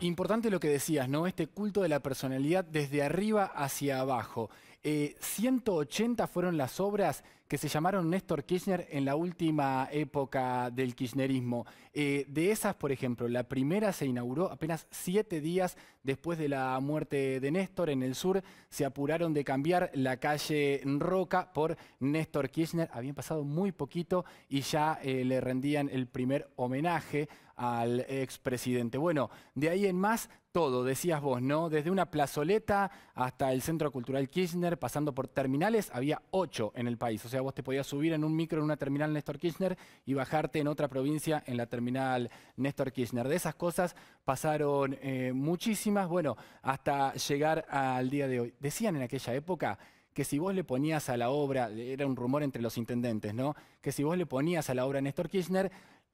Importante lo que decías, ¿no? Este culto de la personalidad desde arriba hacia abajo. 180 eh, fueron las obras que se llamaron Néstor Kirchner en la última época del kirchnerismo. Eh, de esas, por ejemplo, la primera se inauguró apenas siete días después de la muerte de Néstor en el sur. Se apuraron de cambiar la calle Roca por Néstor Kirchner. Habían pasado muy poquito y ya eh, le rendían el primer homenaje al expresidente. Bueno, de ahí en más todo, decías vos, ¿no? Desde una plazoleta hasta el Centro Cultural Kirchner, pasando por terminales, había ocho en el país. O sea, vos te podías subir en un micro en una terminal Néstor Kirchner y bajarte en otra provincia en la terminal Néstor Kirchner. De esas cosas pasaron eh, muchísimas, bueno, hasta llegar al día de hoy. Decían en aquella época que si vos le ponías a la obra, era un rumor entre los intendentes, ¿no? Que si vos le ponías a la obra Néstor Kirchner,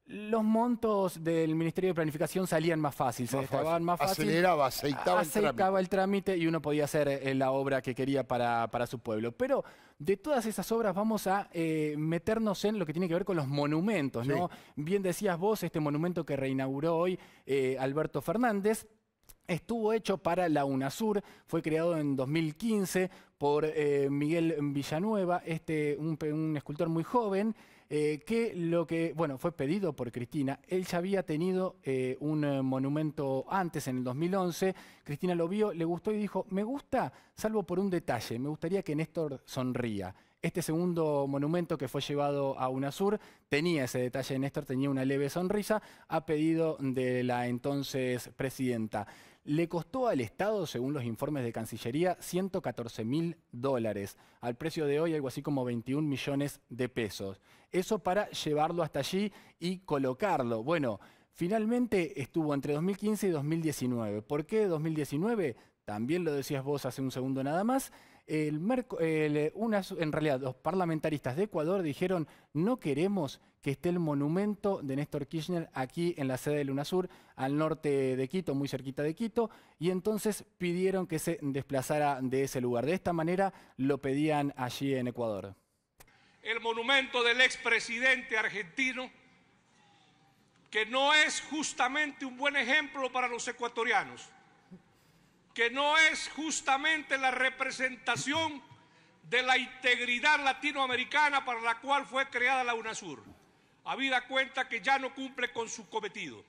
los montos del Ministerio de Planificación salían más fácil, se más fácil. Aceleraba, aceitaba, el, trámite. y uno podía hacer eh, la obra que quería para, su pueblo. Pero de todas esas obras vamos a eh, meternos en lo que tiene que ver con los monumentos, ¿no? Bien decías vos, este monumento que reinauguró hoy eh, Alberto Fernández. Estuvo hecho para la UNASUR, fue creado en 2015 por Miguel Villanueva, este, un escultor muy joven, eh, que lo que, bueno, fue pedido por Cristina. Él ya había tenido eh, un eh, monumento antes, en el 2011. Cristina lo vio, le gustó y dijo, me gusta, salvo por un detalle, me gustaría que Néstor sonría. Este segundo monumento que fue llevado a UNASUR tenía ese detalle de Néstor, tenía una leve sonrisa a pedido de la entonces presidenta le costó al Estado, según los informes de Cancillería, 114 mil dólares, al precio de hoy algo así como 21 millones de pesos. Eso para llevarlo hasta allí y colocarlo. Bueno, finalmente estuvo entre 2015 y 2019. ¿Por qué 2019? También lo decías vos hace un segundo nada más. Eh, en realidad los parlamentaristas de Ecuador dijeron no queremos que esté el monumento de Néstor Kirchner aquí en la sede de Lunasur, al norte de Quito, muy cerquita de Quito, y entonces pidieron que se desplazara de ese lugar. De esta manera lo pedían allí en Ecuador. El monumento del expresidente argentino, que no es justamente un buen ejemplo para los ecuatorianos que no es justamente la representación de la integridad latinoamericana para la cual fue creada la UNASUR, habida cuenta que ya no cumple con su cometido.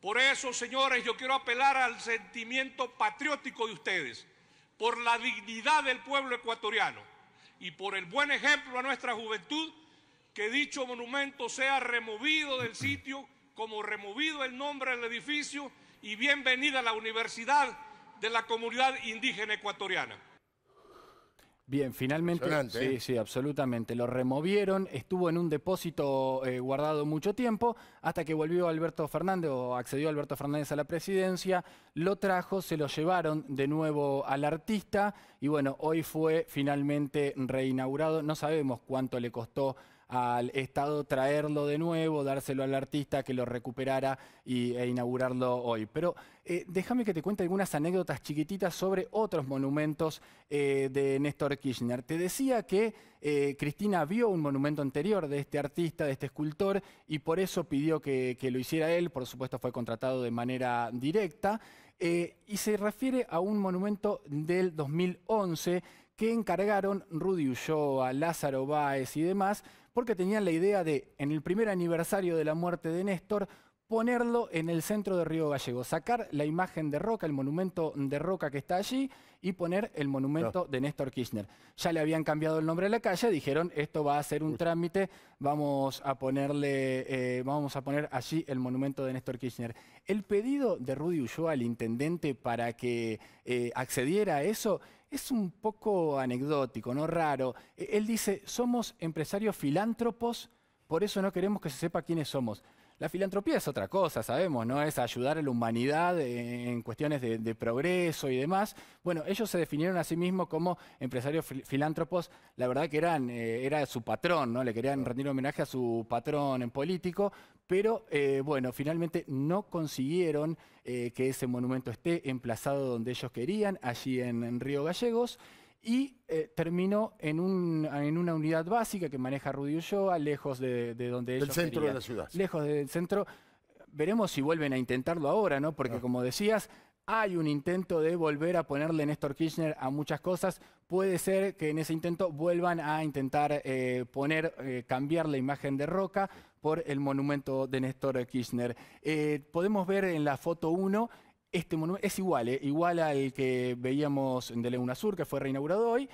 Por eso, señores, yo quiero apelar al sentimiento patriótico de ustedes, por la dignidad del pueblo ecuatoriano y por el buen ejemplo a nuestra juventud, que dicho monumento sea removido del sitio, como removido el nombre del edificio, y bienvenida a la universidad de la comunidad indígena ecuatoriana. Bien, finalmente, sí, ¿eh? sí, absolutamente. Lo removieron, estuvo en un depósito eh, guardado mucho tiempo, hasta que volvió Alberto Fernández, o accedió Alberto Fernández a la presidencia, lo trajo, se lo llevaron de nuevo al artista, y bueno, hoy fue finalmente reinaugurado. No sabemos cuánto le costó al Estado traerlo de nuevo, dárselo al artista que lo recuperara y, e inaugurarlo hoy. Pero eh, déjame que te cuente algunas anécdotas chiquititas sobre otros monumentos eh, de Néstor Kirchner. Te decía que eh, Cristina vio un monumento anterior de este artista, de este escultor, y por eso pidió que, lo hiciera él. Por supuesto fue contratado de manera directa. y se refiere a un monumento del 2011 que encargaron Rudy Ulloa, Lázaro Báez y demás porque tenían la idea de, en el primer aniversario de la muerte de Néstor, ponerlo en el centro de Río Gallego, sacar la imagen de Roca, el monumento de Roca que está allí, y poner el monumento de Néstor Kirchner. Ya le habían cambiado el nombre a la calle, dijeron esto va a ser un trámite, vamos a ponerle, eh, vamos a poner allí el monumento de Néstor Kirchner. El pedido de Rudy Ulloa al intendente para que eh, accediera a eso es un poco anecdótico, no raro. E-, él dice, somos empresarios filántropos, por eso no queremos que se sepa quiénes somos. La filantropía es otra cosa, sabemos, ¿no? Es ayudar a la humanidad en cuestiones de, progreso y demás. Bueno, ellos se definieron a sí mismos como empresarios filántropos. La verdad que eran, eh, era su patrón, ¿no? Le querían rendir homenaje a su patrón en político, pero eh, bueno, finalmente no consiguieron eh, que ese monumento esté emplazado donde ellos querían, allí en Río Gallegos. Y eh, terminó en, un, en, una unidad básica que maneja Rudy Ulloa, lejos de, donde ellos El centro de la ciudad. Lejos del centro. Veremos si vuelven a intentarlo ahora, ¿no? Porque ah. como decías, hay un intento de volver a ponerle Néstor Kirchner a muchas cosas. Puede ser que en ese intento vuelvan a intentar eh, poner, eh, cambiar la imagen de Roca por el monumento de Néstor Kirchner. podemos ver en la foto 1 este monumento es igual, eh, igual al que veíamos en Deleuna Sur, que fue reinaugurado hoy,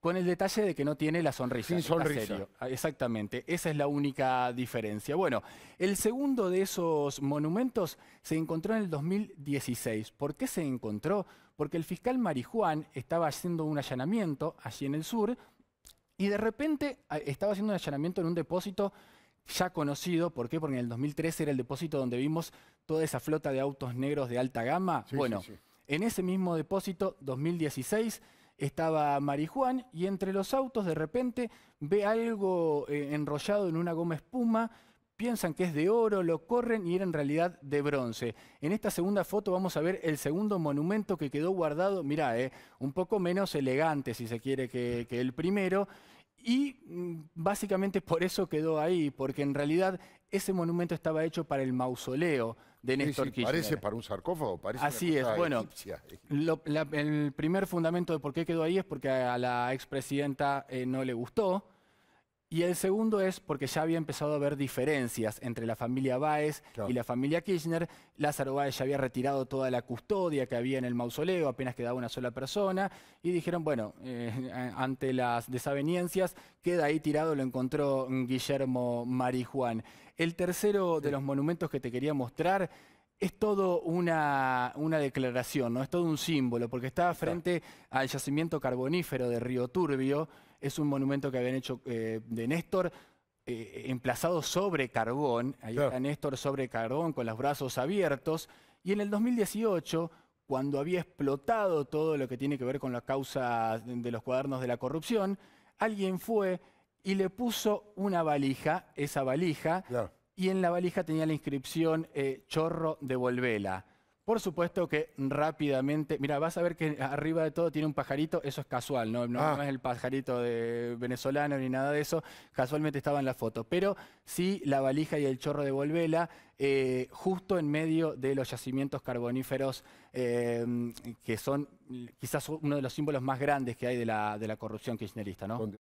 con el detalle de que no tiene la sonrisa. Sin sonrisa. Serio. Ah, exactamente, esa es la única diferencia. Bueno, el segundo de esos monumentos se encontró en el 2016. ¿Por qué se encontró? Porque el fiscal Marijuán estaba haciendo un allanamiento allí en el sur y de repente ah, estaba haciendo un allanamiento en un depósito ya conocido. ¿Por qué? Porque en el 2013 era el depósito donde vimos toda esa flota de autos negros de alta gama. bueno, en ese mismo depósito, 2016, estaba Marijuán y entre los autos de repente ve algo eh, enrollado en una goma espuma. Piensan que es de oro, lo corren y era en realidad de bronce. En esta segunda foto vamos a ver el segundo monumento que quedó guardado, mirá, eh, un poco menos elegante si se quiere que el primero, y mm, básicamente por eso quedó ahí, porque en realidad ese monumento estaba hecho para el mausoleo de Néstor Kirchner. Parece para un sarcófago, parece Así es, bueno, el primer fundamento de por qué quedó ahí es porque a la expresidenta eh, no le gustó, y el segundo es porque ya había empezado a haber diferencias entre la familia Baez y la familia Kirchner. Lázaro Baez ya había retirado toda la custodia que había en el mausoleo, apenas quedaba una sola persona. Y dijeron, bueno, eh, ante las desaveniencias, queda ahí tirado, lo encontró Guillermo Marijuán. El tercero de los monumentos que te quería mostrar es todo una, una, declaración, ¿no? es todo un símbolo, porque está frente al yacimiento carbonífero de Río Turbio, es un monumento que habían hecho eh, de Néstor eh, emplazado sobre Carbón, ahí está Néstor sobre Carbón con los brazos abiertos, y en el 2018, cuando había explotado todo lo que tiene que ver con la causa de los cuadernos de la corrupción, alguien fue y le puso una valija, esa valija, y en la valija tenía la inscripción eh, Chorro de Volvela. Por supuesto que rápidamente, mira, vas a ver que arriba de todo tiene un pajarito, eso es casual, no, ah. no, es el pajarito de venezolano ni nada de eso, casualmente estaba en la foto, pero sí la valija y el chorro de Volvela, eh, justo en medio de los yacimientos carboníferos, eh, que son quizás uno de los símbolos más grandes que hay de la, de la corrupción kirchnerista, ¿no?